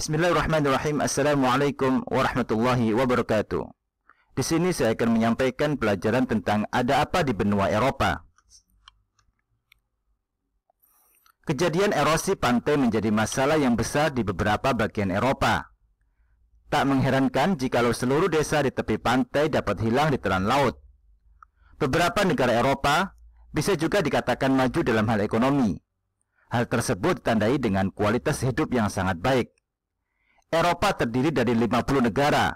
Bismillahirrahmanirrahim. Assalamualaikum warahmatullahi wabarakatuh. Di sini saya akan menyampaikan pelajaran tentang ada apa di benua Eropa. Kejadian erosi pantai menjadi masalah yang besar di beberapa bagian Eropa. Tak mengherankan jika seluruh desa di tepi pantai dapat hilang di telan laut. Beberapa negara Eropa bisa juga dikatakan maju dalam hal ekonomi. Hal tersebut ditandai dengan kualitas hidup yang sangat baik. Eropa terdiri dari 50 negara.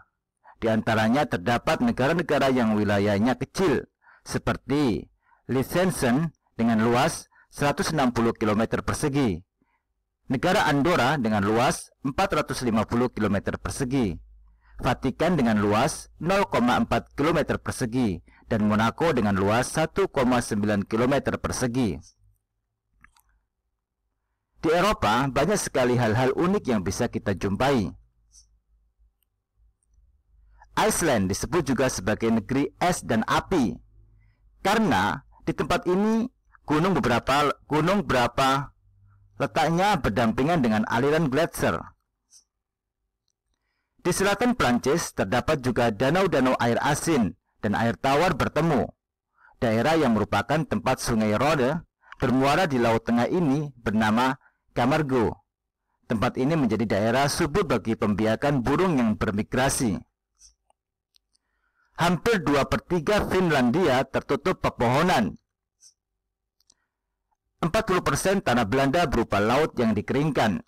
Di antaranya terdapat negara-negara yang wilayahnya kecil, seperti Liechtenstein dengan luas 160 km persegi, negara Andorra dengan luas 450 km persegi, Vatikan dengan luas 0,4 km persegi, dan Monaco dengan luas 1,9 km persegi. Di Eropa, banyak sekali hal-hal unik yang bisa kita jumpai. Iceland disebut juga sebagai negeri es dan api. Karena di tempat ini gunung beberapa gunung berapa letaknya berdampingan dengan aliran gletser. Di selatan Prancis terdapat juga danau-danau air asin dan air tawar bertemu. Daerah yang merupakan tempat sungai Rhône bermuara di Laut Tengah ini bernama Kamargo. Tempat ini menjadi daerah subur bagi pembiakan burung yang bermigrasi. Hampir dua per 3 Finlandia tertutup pepohonan. 40% tanah Belanda berupa laut yang dikeringkan.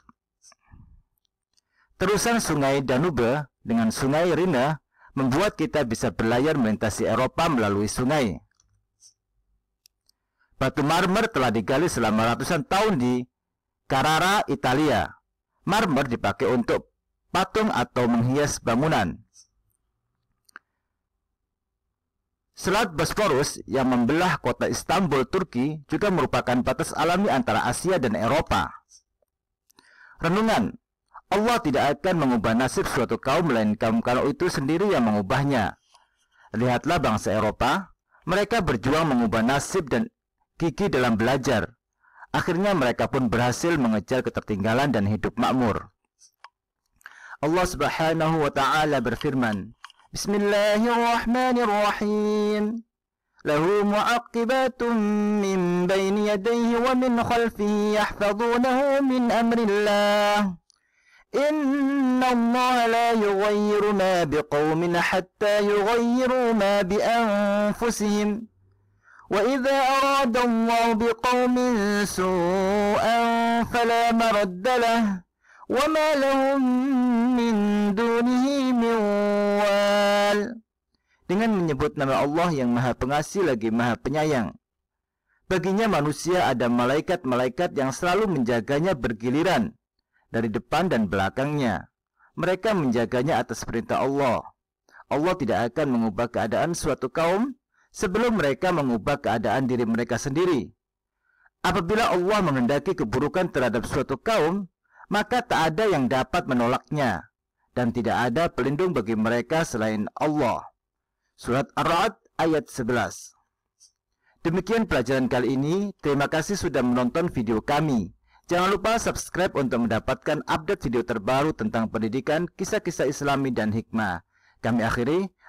Terusan sungai Danube dengan sungai Rina membuat kita bisa berlayar melintasi Eropa melalui sungai. Batu marmer telah digali selama ratusan tahun di Carrara, Italia. Marmer dipakai untuk patung atau menghias bangunan. Selat Bosporus yang membelah kota Istanbul, Turki juga merupakan batas alami antara Asia dan Eropa. Renungan, Allah tidak akan mengubah nasib suatu kaum melainkan kalau itu sendiri yang mengubahnya. Lihatlah bangsa Eropa, mereka berjuang mengubah nasib dan gigi dalam belajar. Akhirnya mereka pun berhasil mengejar ketertinggalan dan hidup makmur. Allah Subhanahu wa taala berfirman, Bismillahirrahmanirrahim. له min bayni yadayhi wa min khalfihi yahfazunahu min amrillah. Inna Allah la yughayyiru ma biqaumin hatta yughayyiru ma bi anfusihim. وإذا أراد الله بقوم سوءا فلا مرد له وما لهم من دونه من وال dengan menyebut nama Allah yang Maha Pengasih lagi Maha Penyayang. Baginya manusia ada malaikat-malaikat yang selalu menjaganya bergiliran dari depan dan belakangnya. Mereka menjaganya atas perintah Allah. Allah tidak akan mengubah keadaan suatu kaum sebelum mereka mengubah keadaan diri mereka sendiri. Apabila Allah menghendaki keburukan terhadap suatu kaum, maka tak ada yang dapat menolaknya dan tidak ada pelindung bagi mereka selain Allah. Surat Ar-Ra'd ayat 11. Demikian pelajaran kali ini. Terima kasih sudah menonton video kami. Jangan lupa subscribe untuk mendapatkan update video terbaru tentang pendidikan, kisah-kisah islami, dan hikmah. Kami akhiri,